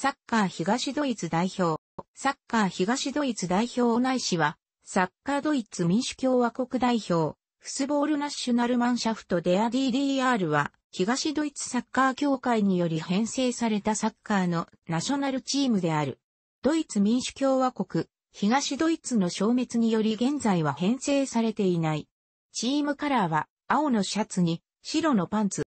サッカー東ドイツ代表、サッカー東ドイツ代表内氏は、サッカードイツ民主共和国代表、フスボールナッショナルマンシャフトデア DDR は、東ドイツサッカー協会により編成されたサッカーのナショナルチームである。ドイツ民主共和国、東ドイツの消滅により現在は編成されていない。チームカラーは、青のシャツに、白のパンツ、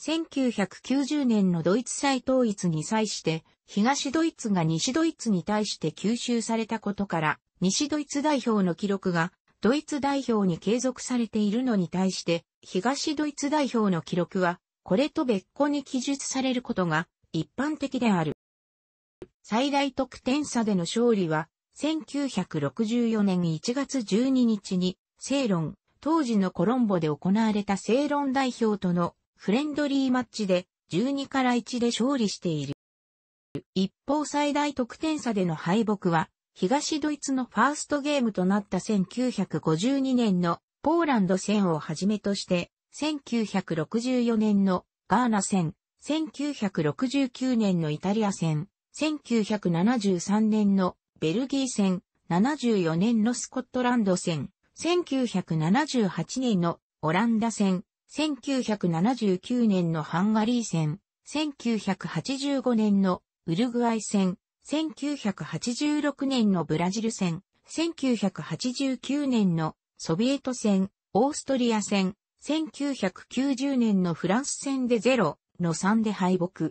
1990年のドイツ再統一に際して、東ドイツが西ドイツに対して吸収されたことから、西ドイツ代表の記録が、ドイツ代表に継続されているのに対して、東ドイツ代表の記録は、これと別個に記述されることが一般的である。最大得点差での勝利は、1964年1月12日に、セイロン、当時のコロンボで行われたセイロン代表とのフレンドリーマッチで12から1で勝利している。一方最大得点差での敗北は、東ドイツのファーストゲームとなった1952年のポーランド戦をはじめとして、1964年のガーナ戦、1969年のイタリア戦、1973年のベルギー戦、74年のスコットランド戦、1978年のオランダ戦、1979年のハンガリー戦、1985年のウルグアイ戦、1986年のブラジル戦、1989年のソビエト戦、オーストリア戦、1990年のフランス戦で0の3で敗北。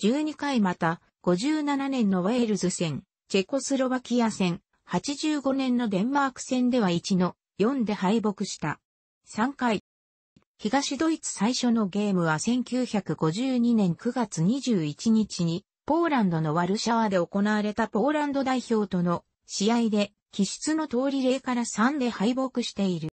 12回また、57年のウェールズ戦、チェコスロバキア戦、85年のデンマーク戦では1の4で敗北した。3回、東ドイツ最初のゲームは1952年9月21日に、ポーランドのワルシャワで行われたポーランド代表との試合で、気質の通り0から3で敗北している。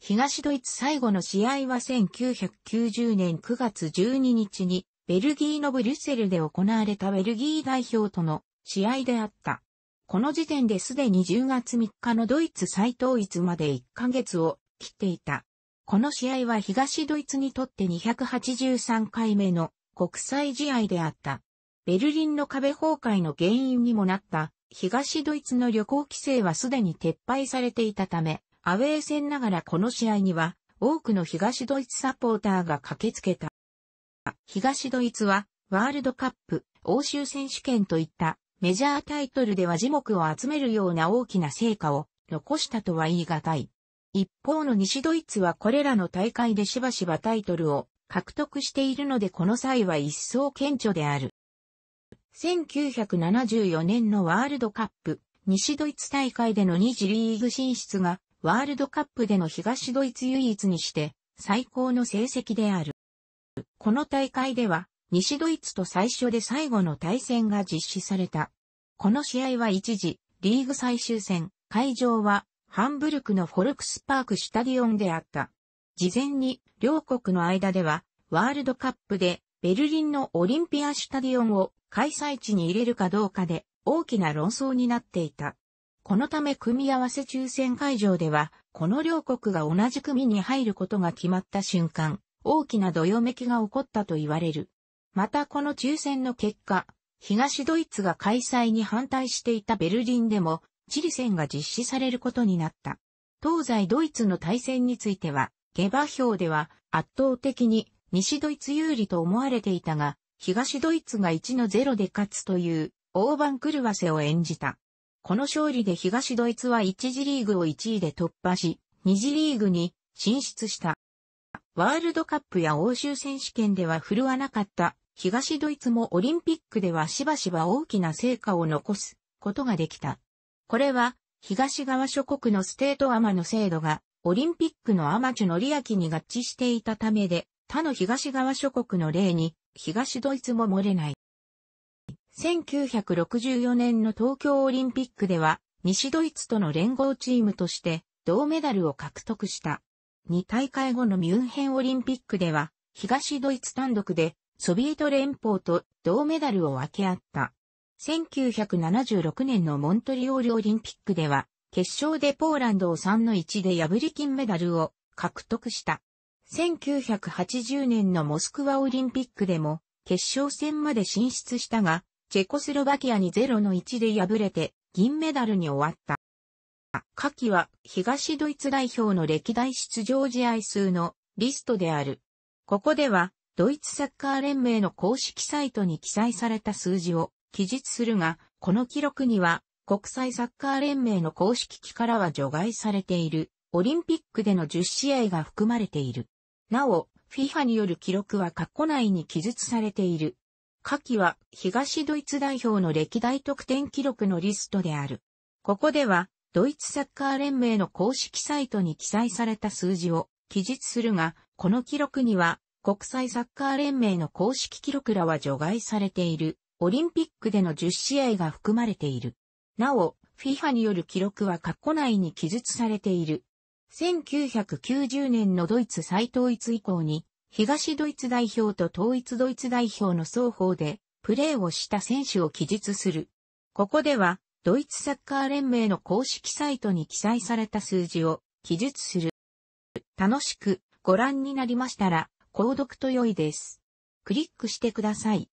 東ドイツ最後の試合は1990年9月12日に、ベルギーのブリュッセルで行われたベルギー代表との試合であった。この時点ですでに10月3日のドイツ再統一まで1ヶ月を切っていた。この試合は東ドイツにとって283回目の国際試合であった。ベルリンの壁崩壊の原因にもなった東ドイツの旅行規制はすでに撤廃されていたため、アウェー戦ながらこの試合には多くの東ドイツサポーターが駆けつけた。東ドイツはワールドカップ、欧州選手権といったメジャータイトルでは樹木を集めるような大きな成果を残したとは言い難い。一方の西ドイツはこれらの大会でしばしばタイトルを獲得しているのでこの際は一層顕著である。1974年のワールドカップ、西ドイツ大会での2次リーグ進出が、ワールドカップでの東ドイツ唯一にして、最高の成績である。この大会では、西ドイツと最初で最後の対戦が実施された。この試合は一時、リーグ最終戦、会場はハンブルクのフォルクスパークシュタディオンであった。事前に両国の間ではワールドカップでベルリンのオリンピアシュタディオンを開催地に入れるかどうかで大きな論争になっていた。このため組み合わせ抽選会場では、この両国が同じ組に入ることが決まった瞬間、大きなどよめきが起こったと言われる。またこの抽選の結果、東ドイツが開催に反対していたベルリンでも、チリ戦が実施されることになった。東西ドイツの対戦については、下馬評では圧倒的に西ドイツ有利と思われていたが、東ドイツが1の0で勝つという大番狂わせを演じた。この勝利で東ドイツは1次リーグを1位で突破し、2次リーグに進出した。ワールドカップや欧州選手権では振るわなかった東ドイツもオリンピックではしばしば大きな成果を残すことができた。これは、東側諸国のステートアマの制度が、オリンピックのアマチュノリアキに合致していたためで、他の東側諸国の例に、東ドイツも漏れない。1964年の東京オリンピックでは、西ドイツとの連合チームとして、銅メダルを獲得した。2大会後のミュンヘンオリンピックでは、東ドイツ単独で、ソビエト連邦と銅メダルを分け合った。1976年のモントリオールオリンピックでは、決勝でポーランドを3の1で破り金メダルを獲得した。1980年のモスクワオリンピックでも、決勝戦まで進出したが、チェコスロバキアに0の1で敗れて、銀メダルに終わった。夏季は東ドイツ代表の歴代出場試合数のリストである。ここでは、ドイツサッカー連盟の公式サイトに記載された数字を記述するが、この記録には国際サッカー連盟の公式機からは除外されているオリンピックでの10試合が含まれている。なお、FIFA による記録は過去内に記述されている。下記は東ドイツ代表の歴代得点記録のリストである。ここでは、ドイツサッカー連盟の公式サイトに記載された数字を記述するが、この記録には国際サッカー連盟の公式記録らは除外されているオリンピックでの10試合が含まれている。なお、FIFA による記録は過去内に記述されている。1990年のドイツ再統一以降に、東ドイツ代表と統一ドイツ代表の双方で、プレーをした選手を記述する。ここでは、ドイツサッカー連盟の公式サイトに記載された数字を記述する。楽しくご覧になりましたら、購読と良いです。クリックしてください。